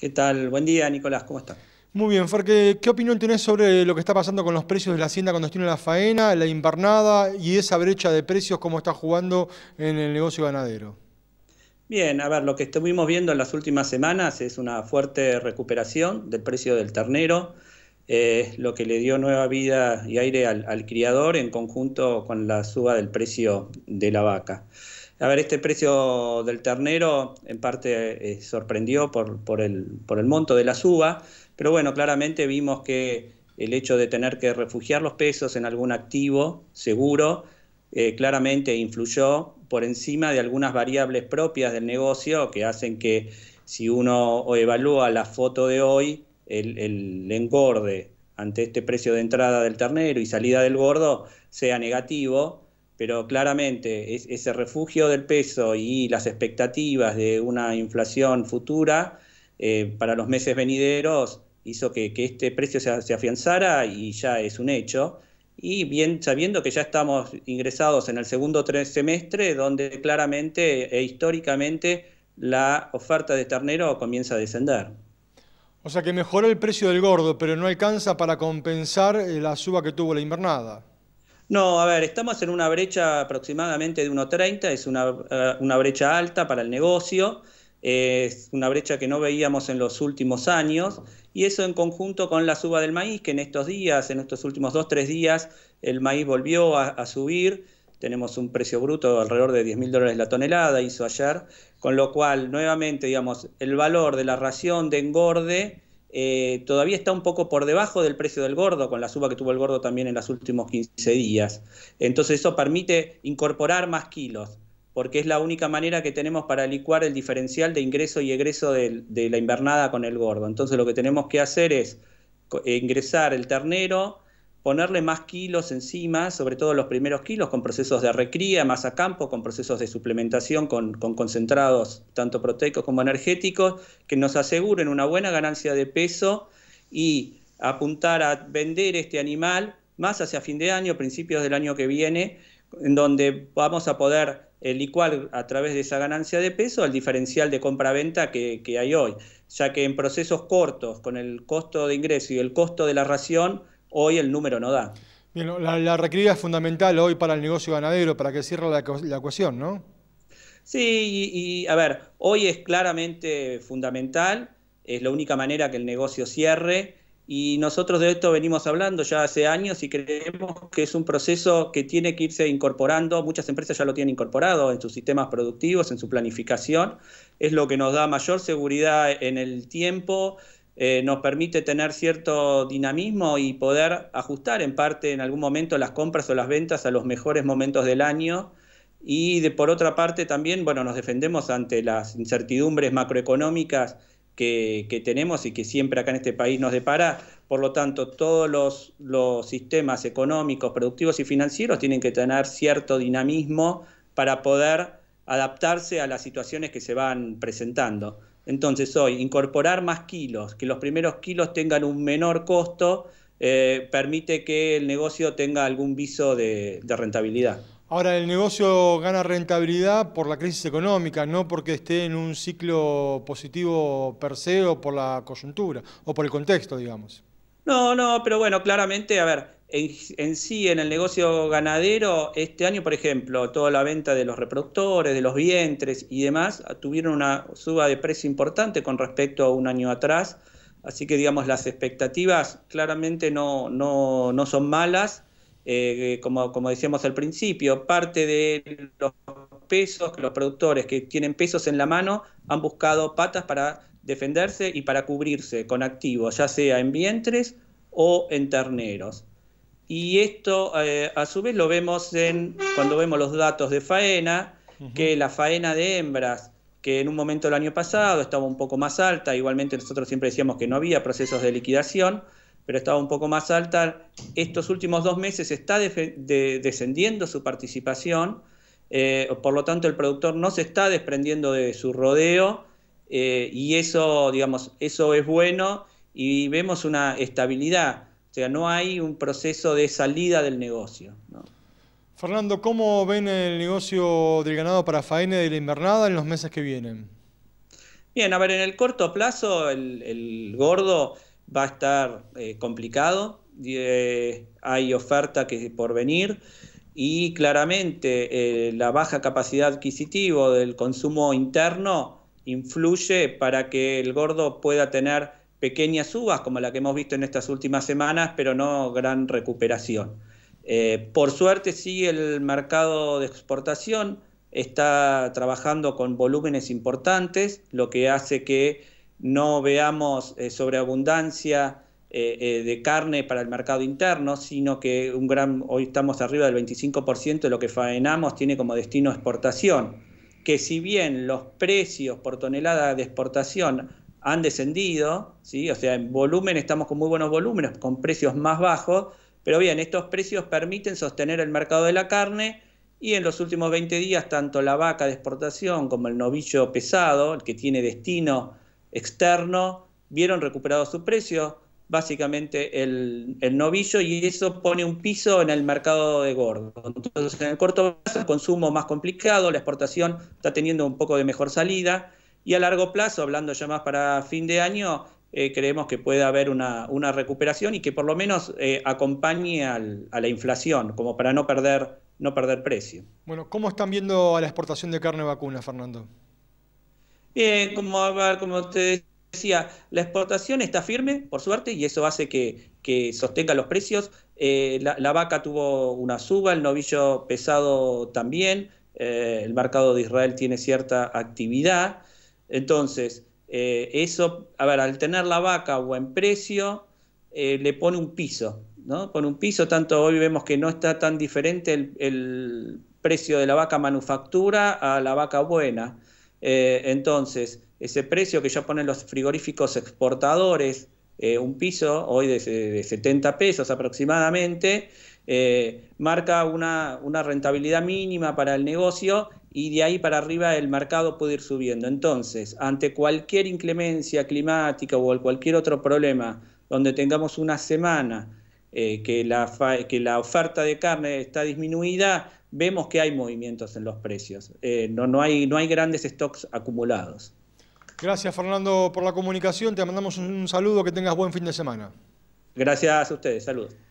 ¿Qué tal? Buen día, Nicolás, ¿cómo estás? Muy bien, Fer, ¿qué, opinión tenés sobre lo que está pasando con los precios de la hacienda cuando tiene la faena, la invernada y esa brecha de precios, cómo está jugando en el negocio ganadero? Bien, a ver, lo que estuvimos viendo en las últimas semanas es una fuerte recuperación del precio del ternero, eh, lo que le dio nueva vida y aire al criador en conjunto con la suba del precio de la vaca. A ver, este precio del ternero en parte eh, sorprendió por, el, monto de la suba, pero bueno, claramente vimos que el hecho de tener que refugiar los pesos en algún activo seguro eh, claramente influyó por encima de algunas variables propias del negocio que hacen que si uno evalúa la foto de hoy, el engorde ante este precio de entrada del ternero y salida del gordo sea negativo pero claramente ese refugio del peso y las expectativas de una inflación futura eh, para los meses venideros hizo que, este precio se, afianzara y ya es un hecho. Y bien sabiendo que ya estamos ingresados en el segundo semestre, donde claramente e históricamente la oferta de ternero comienza a descender. O sea que mejoró el precio del gordo, pero no alcanza para compensar eh, la suba que tuvo la invernada. No, a ver, estamos en una brecha aproximadamente de 1,30, es eh, una, brecha alta para el negocio, es una brecha que no veíamos en los últimos años, y eso en conjunto con la suba del maíz, que en estos días, en estos últimos dos, tres días, el maíz volvió a, a subir, tenemos un precio bruto alrededor de 10 mil dólares la tonelada, hizo ayer, con lo cual, nuevamente, digamos, el valor de la ración de engorde eh, todavía está un poco por debajo del precio del gordo, con la suba que tuvo el gordo también en los últimos 15 días. Entonces eso permite incorporar más kilos, porque es la única manera que tenemos para licuar el diferencial de ingreso y egreso de la invernada con el gordo. Entonces lo que tenemos que hacer es ingresar el ternero, ponerle más kilos encima, sobre todo los primeros kilos, con procesos de recría, más a campo, con procesos de suplementación, con, concentrados tanto proteicos como energéticos, que nos aseguren una buena ganancia de peso y apuntar a vender este animal más hacia fin de año, principios del año que viene, en donde vamos a poder el eh, licuar a través de esa ganancia de peso al diferencial de compra-venta que hay hoy, ya que en procesos cortos, con el costo de ingreso y el costo de la ración, hoy el número no da. Bien, la, requerida es fundamental hoy para el negocio ganadero, para que cierre la, ecuación, ¿no? Sí, y, a ver, hoy es claramente fundamental, es la única manera que el negocio cierre y nosotros de esto venimos hablando ya hace años y creemos que es un proceso que tiene que irse incorporando, muchas empresas ya lo tienen incorporado en sus sistemas productivos, en su planificación, es lo que nos da mayor seguridad en el tiempo eh, nos permite tener cierto dinamismo y poder ajustar en parte en algún momento las compras o las ventas a los mejores momentos del año. Y de, por otra parte también, nos defendemos ante las incertidumbres macroeconómicas que, tenemos y que siempre acá en este país nos depara. Por lo tanto, todos los sistemas económicos, productivos y financieros tienen que tener cierto dinamismo para poder adaptarse a las situaciones que se van presentando. Entonces hoy incorporar más kilos, que los primeros kilos tengan un menor costo, eh, permite que el negocio tenga algún viso de, de rentabilidad. Ahora, el negocio gana rentabilidad por la crisis económica, no porque esté en un ciclo positivo per se o por la coyuntura o por el contexto, digamos. No, no, pero bueno, claramente, a ver, en, sí, en el negocio ganadero, este año, por ejemplo, toda la venta de los reproductores, de los vientres y demás, tuvieron una suba de precio importante con respecto a un año atrás. Así que, digamos, las expectativas claramente no, son malas. Eh, como, como decíamos al principio, parte de los pesos, los productores que tienen pesos en la mano han buscado patas para defenderse y para cubrirse con activos, ya sea en vientres o en terneros. Y esto eh, a su vez lo vemos en cuando vemos los datos de faena, que la faena de hembras, que en un momento del año pasado estaba un poco más alta, igualmente nosotros siempre decíamos que no había procesos de liquidación, pero estaba un poco más alta, estos últimos dos meses está descendiendo su participación, eh, por lo tanto el productor no se está desprendiendo de su rodeo eh, y eso, digamos, eso es bueno y vemos una estabilidad o sea, no hay un proceso de salida del negocio. Fernando, ¿cómo ven el negocio del ganado para faena de la invernada en los meses que vienen? Bien, a ver, en el corto plazo el, gordo va a estar eh, complicado, eh, hay oferta que por venir y claramente eh, la baja capacidad adquisitiva del consumo interno influye para que el gordo pueda tener pequeñas subas como la que hemos visto en estas últimas semanas, pero no gran recuperación. Eh, por suerte sí el mercado de exportación está trabajando con volúmenes importantes, lo que hace que no veamos eh, sobreabundancia eh, de carne para el mercado interno, sino que un gran, hoy estamos arriba del 25% de lo que faenamos tiene como destino exportación que si bien los precios por tonelada de exportación han descendido, ¿sí? o sea, en volumen estamos con muy buenos volúmenes, con precios más bajos, pero bien, estos precios permiten sostener el mercado de la carne y en los últimos 20 días tanto la vaca de exportación como el novillo pesado, el que tiene destino externo, vieron recuperado su precio, básicamente el, novillo, y eso pone un piso en el mercado de gordo. Entonces, en el corto plazo, el consumo más complicado, la exportación está teniendo un poco de mejor salida, y a largo plazo, hablando ya más para fin de año, eh, creemos que puede haber una, recuperación y que por lo menos eh, acompañe a la inflación, como para no perder, no perder precio. Bueno, ¿cómo están viendo a la exportación de carne vacuna, Fernando? Bien, como, usted decía, la exportación está firme, por suerte, y eso hace que, sostenga los precios. Eh, la, vaca tuvo una suba, el novillo pesado también, el mercado de Israel tiene cierta actividad. Entonces, eh, eso, a ver, al tener la vaca a buen precio, eh, le pone un piso, ¿no? Pone un piso, tanto hoy vemos que no está tan diferente el, precio de la vaca manufactura a la vaca buena. Eh, entonces, ese precio que ya ponen los frigoríficos exportadores, un piso hoy de, 70 pesos aproximadamente, marca una, rentabilidad mínima para el negocio y de ahí para arriba el mercado puede ir subiendo. Entonces, ante cualquier inclemencia climática o cualquier otro problema donde tengamos una semana eh, que, la que la oferta de carne está disminuida, vemos que hay movimientos en los precios. Eh, no, no, hay, no hay grandes stocks acumulados. Gracias Fernando por la comunicación, te mandamos un saludo, que tengas buen fin de semana. Gracias a ustedes, saludos.